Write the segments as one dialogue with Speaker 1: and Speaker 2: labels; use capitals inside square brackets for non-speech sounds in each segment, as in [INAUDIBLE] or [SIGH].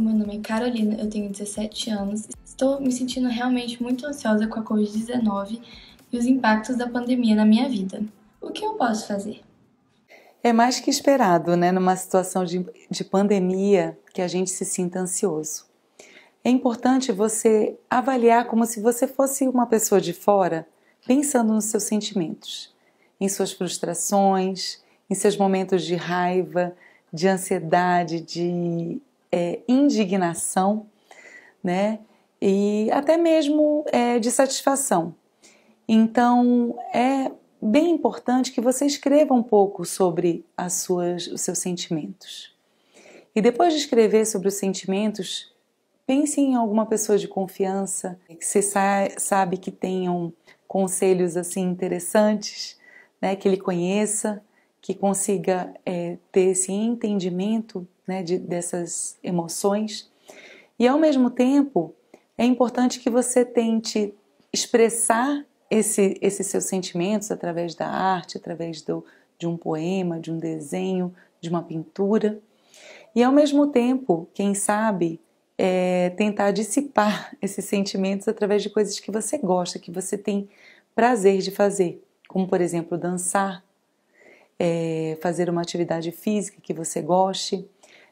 Speaker 1: o meu nome é Carolina, eu tenho 17 anos. Estou me sentindo realmente muito ansiosa com a Covid-19 e os impactos da pandemia na minha vida. O que eu posso fazer? É mais que esperado, né, numa situação de, de pandemia, que a gente se sinta ansioso. É importante você avaliar como se você fosse uma pessoa de fora, pensando nos seus sentimentos, em suas frustrações, em seus momentos de raiva, de ansiedade, de é, indignação, né? E até mesmo é, de satisfação. Então, é bem importante que você escreva um pouco sobre as suas, os seus sentimentos. E depois de escrever sobre os sentimentos, pense em alguma pessoa de confiança que você sabe que tenham conselhos assim interessantes, né, que ele conheça que consiga é, ter esse entendimento né, de, dessas emoções. E ao mesmo tempo, é importante que você tente expressar esse, esses seus sentimentos através da arte, através do, de um poema, de um desenho, de uma pintura. E ao mesmo tempo, quem sabe, é, tentar dissipar [LAUGHS] esses sentimentos através de coisas que você gosta, que você tem prazer de fazer, como por exemplo dançar, é, fazer uma atividade física que você goste.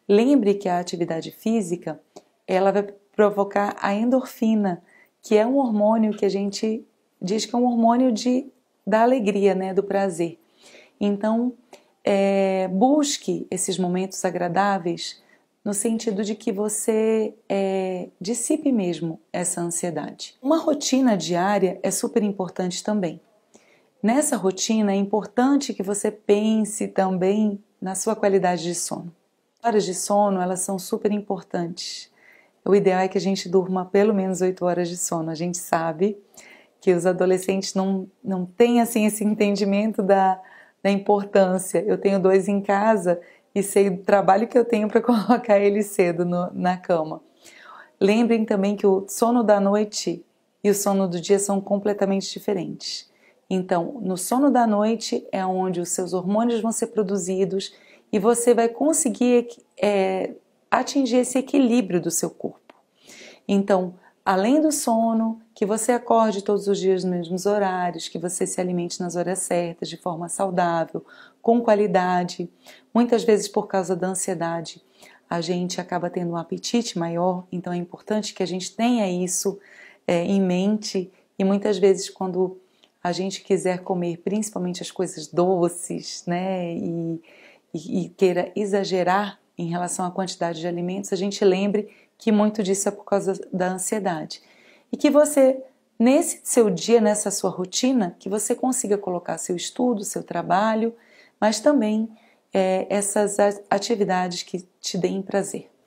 Speaker 1: Lembre que a atividade física ela vai provocar a endorfina, que é um hormônio que a gente diz que é um hormônio de, da alegria, né, do prazer. Então, é, busque esses momentos agradáveis no sentido de que você é, dissipe mesmo essa ansiedade. Uma rotina diária é super importante também. Nessa rotina é importante que você pense também na sua qualidade de sono. Horas de sono, elas são super importantes. O ideal é que a gente durma pelo menos 8 horas de sono. A gente sabe que os adolescentes não, não têm assim esse entendimento da, da importância. Eu tenho dois em casa e sei o trabalho que eu tenho para [LAUGHS] colocar eles cedo no, na cama. Lembrem também que o sono da noite e o sono do dia são completamente diferentes. Então, no sono da noite é onde os seus hormônios vão ser produzidos e você vai conseguir é, atingir esse equilíbrio do seu corpo. Então, além do sono, que você acorde todos os dias nos mesmos horários, que você se alimente nas horas certas, de forma saudável, com qualidade. Muitas vezes, por causa da ansiedade, a gente acaba tendo um apetite maior, então é importante que a gente tenha isso é, em mente. E muitas vezes, quando a gente quiser comer principalmente as coisas doces, né, e, e, e queira exagerar em relação à quantidade de alimentos, a gente lembre que muito disso é por causa da ansiedade. E que você, nesse seu dia, nessa sua rotina, que você consiga colocar seu estudo, seu trabalho, mas também é, essas atividades que te deem prazer.